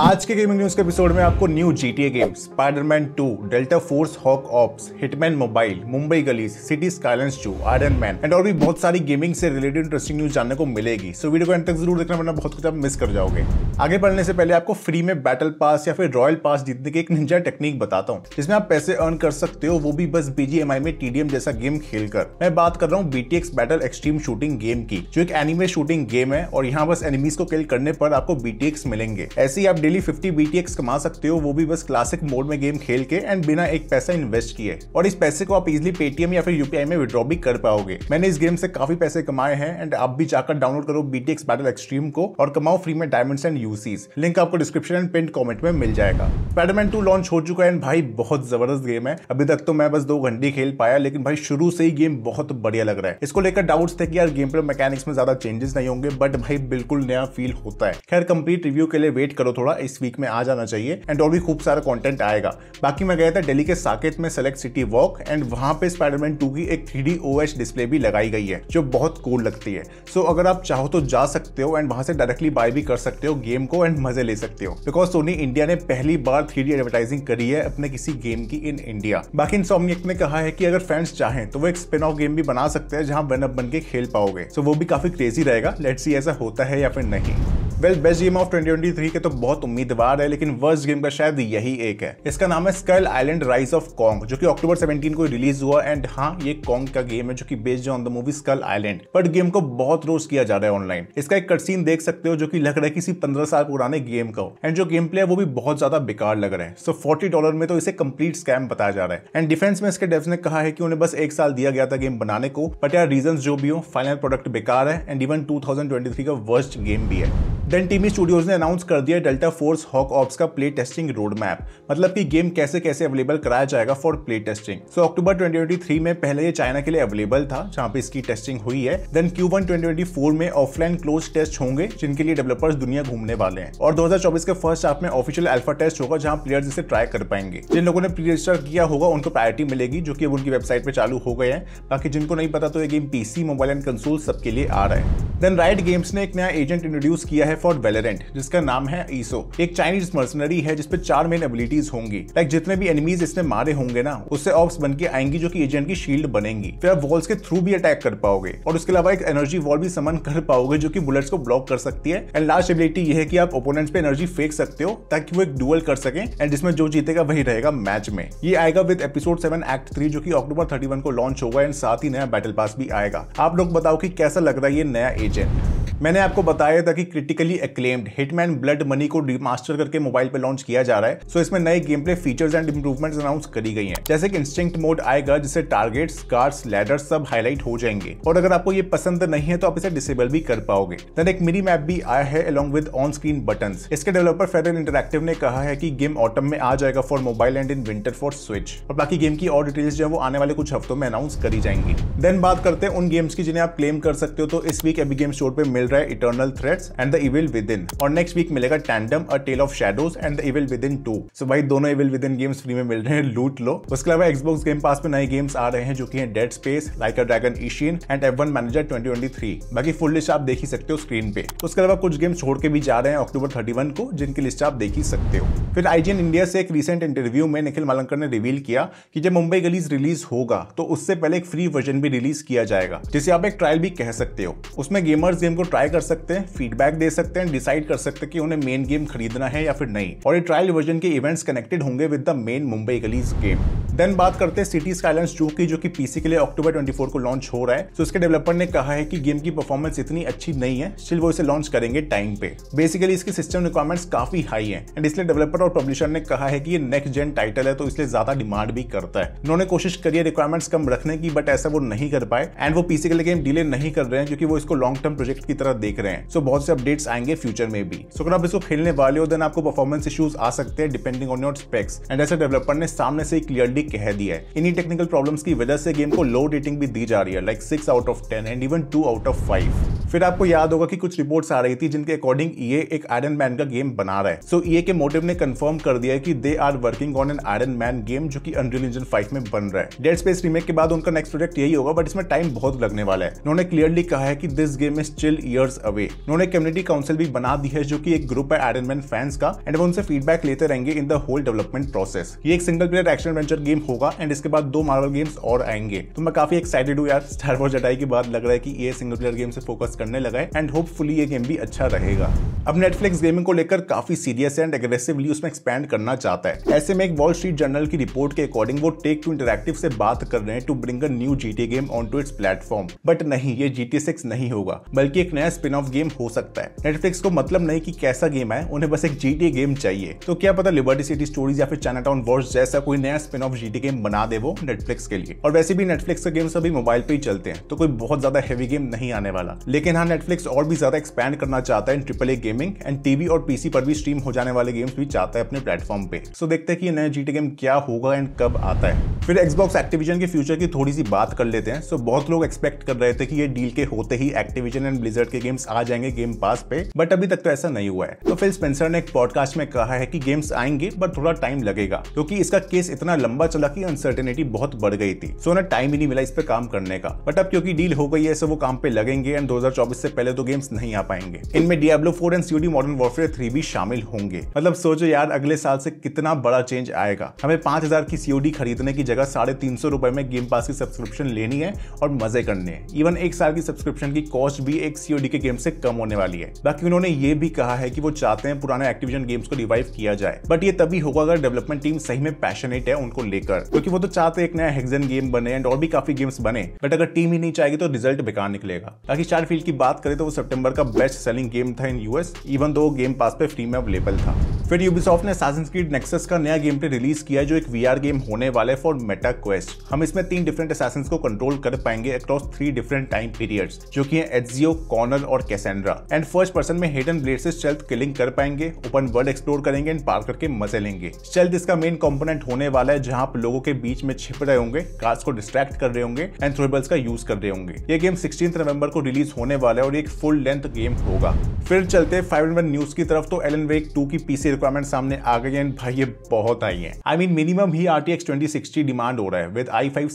आज के gaming news के एपिसोड में आपको new G T A game Spiderman two Delta Force Hawk Ops Hitman mobile Mumbai Gullies City Skylines 2, Iron Man and और भी बहुत सारी गेमिंग से रिलेटेड इंटरेस्टिंग न्यूज जानने को मिलेगी सो so, वीडियो को एंड तक जरूर देखना वरना बहुत कुछ आप मिस कर जाओगे आगे बढ़ने से पहले आपको फ्री में बैटल पास या फिर रॉयल पास जीतने की एक निजा टेक्निक बताता हूँ जिसमें आप पैसे अर्न कर सकते हो वो भी बस बीजीएमआई में टीडीएम जैसा गेम खेलकर मैं बात कर रहा हूँ BTX battle extreme shooting game की जो एक एनिमे शूटिंग गेम है और यहाँ बस एनिमीज को किल करने पर आपको बीटीएक्स मिलेंगे ऐसे ही आप डेली 50 BTX कमा सकते हो वो भी बस क्लासिक मोड में गेम खेल के एंड बिना एक पैसा इन्वेस्ट किए और इस पैसे को आप इजिली पेटीएम या फिर यूपीआई में विड्रॉ भी कर पाओगे मैंने इस गेम से काफी पैसे कमाए हैं एंड आप भी जाकर डाउनलोड करो बीटीएक्स बैटल एक्सट्रीम को और कमाओ फ्री में डायमंड्स एंड यूसीज लिंक आपको डिस्क्रिप्शन एंड पिन कॉमेंट में मिल जाएगा स्पाइडरमैन टू लॉन्च हो चुका है एंड भाई बहुत जबरदस्त गेम है अभी तक तो मैं बस दो घंटे खेल पाया लेकिन भाई शुरू से ही गेम बहुत बढ़िया लग रहा है इसको लेकर डाउट्स थे कि यार गेम पर मैकेनिक्स में ज्यादा चेंजेस नहीं होंगे बट भाई बिल्कुल नया फील होता है खैर कंप्लीट रिव्यू के लिए वेट करो थोड़ा इस वीक में आ जाना चाहिए एंड और भी खूब सारा कॉन्टेंट आएगा बाकी मैं गया था डेली के साकेत में सेलेक्ट सिटी वॉक एंड वहां पे स्पाइडरमैन टू की एक थ्री डी डिस्प्ले भी लगाई गई है जो बहुत कूल लगती है सो अगर आप चाहो तो जा सकते हो एंड वहां से डायरेक्टली बाय भी कर सकते हो गेम को एंड मजे ले सकते हो बिकॉज सोनी इंडिया ने पहली बार थ्री एडवर्टाइजिंग करी है अपने किसी गेम की इन इंडिया बाकी इंसोमियक ने कहा है कि अगर फैंस चाहें तो वो एक स्पिन ऑफ गेम भी बना सकते हैं जहाँ वन अप बन के खेल पाओगे सो so, वो भी काफी क्रेजी रहेगा लेट्स सी ऐसा होता है या फिर नहीं वेल बेस्ट गेम ऑफ 2023 के तो बहुत उम्मीदवार है लेकिन वर्स्ट गेम का शायद यही एक है इसका नाम है Skull Island Rise of Kong जो कि अक्टूबर 17 को रिलीज हुआ एंड हाँ ये कॉन्ग का गेम है जो कि based on the movie Skull Island but game को बहुत रोज किया जा रहा है ऑनलाइन इसका एक कटसीन देख सकते हो जो की लग रहा है किसी पंद्रह साल पुराने गेम का एंड जो गेम प्ले है वो भी बहुत ज्यादा बेकार लग रहा है सो फोर्टी डॉलर में तो इसे कम्प्लीट स्कैम बताया जा रहा है एंड डिफेंस में इसके डेफ ने कहा है कि उन्हें बस एक साल दिया गया था गेम बनाने को बट यार रीजन जो भी हो फाइनल प्रोडक्ट बेकार है एंड इवन टू का वर्स्ट गेम भी है देन टीमी स्टूडियोज ने अनाउंस कर दिया डेल्टा फोर्स हॉक ऑप्स का प्ले टेस्टिंग रोड मैप मतलब कि गेम कैसे कैसे अवेलेबल कराया जाएगा for play testing so October 2023 में पहले ये चाइना के लिए अवेलेबल था जहाँ पे इसकी टेस्टिंग हुई है देन क्यू वन में ऑफलाइन क्लोज टेस्ट होंगे जिनके लिए डेवलपर्स दुनिया घूमने वाले हैं और दो के फर्स्ट हाफ में ऑफिशियल अल्फा टेस्ट होगा जहाँ प्लेयर्स इसे ट्राई कर पाएंगे जिन लोगों ने प्री रजिस्टर किया होगा उनको प्रायोरिटी मिलेगी जो कि अब उनकी वेबसाइट पर चालू हो गए हैं बाकी जिनको नहीं पता तो ये game PC mobile and console सबके लिए आ रहा है देन राइट गेम्स ने एक नया एजेंट इंट्रोड्यूस किया है फॉर वेलरेंट जिसका नाम है ईसो एक चाइनीज मर्सनरी है जिसपे चार मेन एबिलिटीज होंगी लाइक जितने भी एनिमीज इसने मारे होंगे ना उससे ऑप्स बन के आएंगी जो की एजेंट की शील्ड बनेंगी फिर आप वॉल्स के थ्रू भी अटैक कर पाओगे और उसके अलावा एक एनर्जी वॉल भी समन कर पाओगे जो की बुलेट्स को ब्लॉक कर सकती है एंड लास्ट एबिलिटी ये है कि आप ओपोनेंट्स पे एनर्जी फेंक सकते हो ताकि वो एक डुअल कर सके एंड जिसमें जो जीतेगा वही रहेगा मैच में ये आएगा with episode seven act three जो की अक्टूबर थर्टी को लॉन्च होगा एंड साथ ही नया बैटल पास भी आएगा आप लोग बताओ कि कैसा लग रहा है ये नया एजेंट मैंने आपको बताया था कि critically acclaimed Hitman Blood Money को डिमास्टर करके मोबाइल पे लॉन्च किया जा रहा है सो इसमें नए game play features and improvements announce करी गई हैं जैसे कि इंस्टिंक्ट मोड आएगा जिससे टारगेट कार्स लैडर सब हाईलाइट हो जाएंगे और अगर आपको ये पसंद नहीं है तो आप इसे डिसेबल भी कर पाओगे देन एक मिनी मैप भी आया है along with on screen button इसके डेवलपर फेडरल इंटरक्टिव ने कहा है कि गेम ऑटम में आ जाएगा for mobile and in winter for Switch और बाकी गेम की और डिटेल्स जो है वो आने वाले कुछ हफ्तों में अनाउंस करी जाएंगी देन बात करते हैं उन गेम्स की जिन्हें आप क्लेम कर सकते हो तो इस वीक एबी गेम स्टोर पर मिल रहा है Eternal Threads and the Evil Within और नेक्स्ट वीक मिलेगा Tandem a Tale of Shadows and the Evil Within two so भाई दोनों Evil Within games free में मिल रहे हैं लूट लो उसके अलावा एक्सबॉक्स गेम पास में नए गेम्स आ रहे हैं जो कि हैं Dead Space like a Dragon Ishin and F one manager 2023 बाकी फुल लिस्ट आप देख ही सकते हो स्क्रीन पे उसके अलावा कुछ गेम्स छोड़ के भी जा रहे हैं अक्टूबर 31 को जिनकी लिस्ट आप देख ही सकते हो फिर आईजीएन इंडिया से एक रिसेंट इंटरव्यू में निखिल मालंकर ने रिवील किया कि जब मुंबई गलीज रिलीज होगा तो उससे पहले एक फ्री वर्जन भी रिलीज किया जाएगा जिसे आप एक ट्रायल भी कह सकते हो उसमें गेमर्स गेम को ट्राई कर सकते हैं फीडबैक दे सकते हैं डिसाइड कर सकते हैं कि उन्हें मेन गेम खरीदना है या फिर नहीं और ये ट्रायल वर्जन के इवेंट्स कनेक्टेड होंगे with the main Mumbai Gullies game then बात करते हैं सिटी स्काइलेंस टू की जो कि पीसी के लिए अक्टूबर 24 को लॉन्च हो रहा है तो इसके डेवलपर ने कहा है कि गेम की परफॉर्मेंस इतनी अच्छी नहीं है स्टिल वो इसे लॉन्च करेंगे टाइम पे बेसिकली इसकी सिस्टम रिक्वायरमेंट्स काफी हाई है एंड इसलिए डेवलपर और पब्लिशर ने कहा है कि ये नेक्स्ट जेन टाइटल है तो इसलिए ज्यादा डिमांड भी करता है उन्होंने कोशिश करी है रिक्वायरमेंट्स कम रखने की बट ऐसा वो नहीं कर पाए एंड वो पीसी के लिए गेम डिले नहीं कर रहे हैं क्योंकि वो इसको लॉन्ग टर्म प्रोजेक्ट की तरह तरह देख रहे हैं सो so, बहुत से अपडेट्स आएंगे फ्यूचर में भी सो so, अगर आप इसको खेलने वाले हो देन आपको परफॉर्मेंस इश्यूज आ सकते हैं depending on your specs and ऐसे डेवलपर ने सामने से क्लियरली कह दिया है इन्हीं टेक्निकल प्रॉब्लम्स की वजह से गेम को लो रेटिंग भी दी जा रही है like six out of ten and even two out of five फिर आपको याद होगा कि कुछ रिपोर्ट्स आ रही थी जिनके अकॉर्डिंग ये एक आयरन मैन का गेम बना रहा है सो ई के मोटिव ने कंफर्म कर दिया है कि they are working on an Iron Man game जो कि अनरियल इंजन फाइव में बन रहा है डेड स्पेस रीमेक के बाद उनका नेक्स्ट प्रोजेक्ट यही होगा बट इसमें टाइम बहुत लगने वाला है उन्होंने क्लियरली कहा है कि this game is still years away उन्होंने कम्युनिटी काउंसिल भी बना दी है जो कि एक ग्रुप है आयरन मैन फैंस का एंड वो उनसे फीडबैक लेते रहेंगे in the whole development process ये एक single player action adventure game होगा एंड इसके बाद दो मार्वल गेम्स और आएंगे तो मैं काफी एक्साइटेड हूँ यार स्टार वॉर जटाई के बाद लग रहा है कि ये सिंगल प्लेयर गेम से फोकस करने लगा है एंड होपफुली ये गेम भी अच्छा रहेगा अब नेटफ्लिक्स गेमिंग को लेकर काफी सीरियस एंड एग्रेसिवली उसमें एक्सपेंड करना चाहता है ऐसे में एक वॉल स्ट्रीट जर्नल की रिपोर्ट के अकॉर्डिंग वो टेक टू इंटरेक्टिव से बात कर रहे हैं to bring a new GTA game onto its platform but नहीं ये जीटी सिक्स नहीं होगा बल्कि एक नया स्पिन ऑफ गेम हो सकता है नेटफ्लिक्स को मतलब नहीं की कैसा गेम है उन्हें बस एक जीटी गेम चाहिए तो क्या पता लिबर्टी सिटी स्टोरीज या फिर टाउन वॉर्स जैसा कोई नया स्पिन ऑफ जीटी गेम बना दे वो नेटफ्लिक्स के लिए और वैसे भी नेटफ्लिक्स के गेम सभी मोबाइल पे ही चलते हैं तो कोई बहुत ज्यादा हैवी गेम नहीं आने वाला लेकिन लेकिन हाँ नेटफ्लिक्स और भी ज़्यादा एक्सपैंड करना चाहता है triple A gaming and TV और पीसी पर भी स्ट्रीम हो जाने वाले गेम्स भी चाहता है अपने प्लेटफॉर्म पे सो देखते हैं कि नया जीटी गेम क्या होगा एंड कब आता है फिर एक्सबॉक्स एक्टिविजन के फ्यूचर की थोड़ी सी बात कर लेते हैं सो बहुत लोग एक्सपेक्ट कर रहे थे कि ये डील के होते ही एक्टिविजन एंड ब्लिजर्ड के गेम्स आ जाएंगे गेम पास पे बट अभी तक तो ऐसा नहीं हुआ है तो फिर स्पेंसर ने एक पॉडकास्ट में कहा है कि गेम्स आएंगे बट थोड़ा टाइम लगेगा क्योंकि तो इसका केस इतना लंबा चला की अनसर्टेनिटी बहुत बढ़ गई थी सो so, ना टाइम ही नहीं मिला इस पर काम करने का बट अब क्योंकि डील हो गई है सो वो काम पे लगेंगे एंड दो 2024 से पहले तो गेम्स नहीं आ पाएंगे इनमें Diablo four and COD Modern Warfare three भी शामिल होंगे मतलब सोचो यार अगले साल से कितना बड़ा चेंज आएगा हमें पांच हजार की सीओडी खरीदने की जगह साढ़े तीन सौ में गेम पास की सब्सक्रिप्शन लेनी है और मजे करने हैं इवन एक साल की सब्सक्रिप्शन की कॉस्ट भी एक सीओडी के गेम से कम होने वाली है बाकी उन्होंने ये भी कहा है कि वो चाहते हैं पुराने एक्टिविजन गेम्स को रिवाइव किया जाए बट ये तभी होगा अगर डेवलपमेंट टीम सही में पैशनेट है उनको लेकर क्योंकि वो तो चाहते एक नया हेक्सन गेम बने एंड और भी काफी गेम्स बने बट अगर टीम ही नहीं चाहेगी तो रिजल्ट बेकार निकलेगा ताकि स्टारफील्ड की बात करें तो वो सितंबर का बेस्ट सेलिंग गेम था इन यूएस इवन दो गेम पास पे फ्री में अवेलेबल था फिर यूबीसॉफ्ट ने Assassin's Creed का नया गेम प्ले रिलीज किया जो एक वीआर गेम होने वाला है फॉर मेटा क्वेस्ट हम इसमें तीन डिफरेंट को कंट्रोल कर पाएंगे across three different time periods जो कि हैं कॉर्नर और कैसेंड्रा एंड फर्स्ट पर्सन में हेड एंड ब्लेड से स्टेल्थ किलिंग कर पाएंगे ओपन वर्ल्ड एक्सप्लोर करेंगे एंड पार करके मजे लेंगे स्टेल्थ इसका मेन कॉम्पोनेंट होने वाला है जहां आप लोगों के बीच में छिप रहे होंगे कार्स को डिस्ट्रैक्ट कर रहे होंगे एंड थ्रोबल्स का यूज कर रहे होंगे ये गेम सिक्सटीन नवंबर को रिलीज होने वाला है और एक फुल लेंथ गेम होगा फिर चलते फाइव वन न्यूज की तरफ तो एलन वेक टू की पीसी रिक्वायरमेंट सामने आ गई एंड भाई ये बहुत आई है आई मीन मिनिमम ही R T X twenty demand हो रहा है विद आई फाइव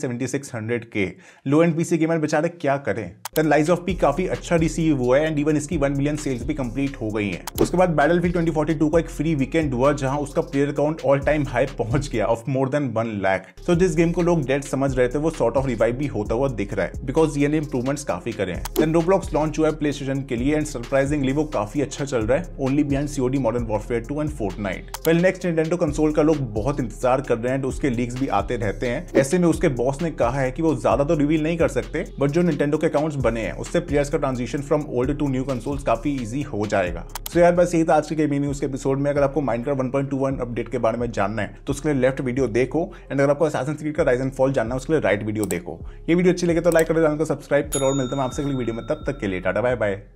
के लो एंड पीसी गेमर बेचारे क्या करें देन लाइज ऑफ पी काफी अच्छा रिसीव हुआ है एंड इवन इसकी वन मिलियन सेल्स भी कंप्लीट हो गई है उसके बाद बैटल फील्ड ट्वेंटी का एक फ्री वीकेंड हुआ जहां उसका player count all time high पहुंच गया of more than one lakh तो जिस गेम को लोग डेड समझ रहे थे वो सॉर्ट ऑफ रिवाइव भी होता हुआ दिख रहा है बिकॉज ये ने इंप्रूवमेंट्स काफी करे हैं देन रोब्लॉक्स लॉन्च हुआ है प्ले के लिए एंड सरप्राइजिंगली वो काफी अच्छा चल रहा है only behind COD Modern Warfare two and Fortnite well next Nintendo console का लोग बहुत इंतजार कर रहे हैं तो उसके लीक्स भी आते रहते हैं ऐसे में उसके बॉस ने कहा है कि वो ज्यादा तो रिवील नहीं कर सकते बट जो निंटेंडो के अकाउंट्स बने हैं उससे प्लेयर्स का transition from old to new consoles काफी इजी हो जाएगा सो यार बस यही था आज के गेमिंग न्यूज के एपिसोड में अगर आपको माइनक्राफ्ट 1.21 अपडेट के बारे में जानना है तो उसके लिए लेफ्ट वीडियो देखो एंड अगर आपको असैसिन क्रीड का राइज एंड फॉल जानना है उसके लिए राइट वीडियो देखो ये वीडियो अच्छी लगे तो लाइक करो चैनल को सब्सक्राइब करो और मिलते हैं आपसे अगली वीडियो में तब तक के लिए टाटा बाय बाय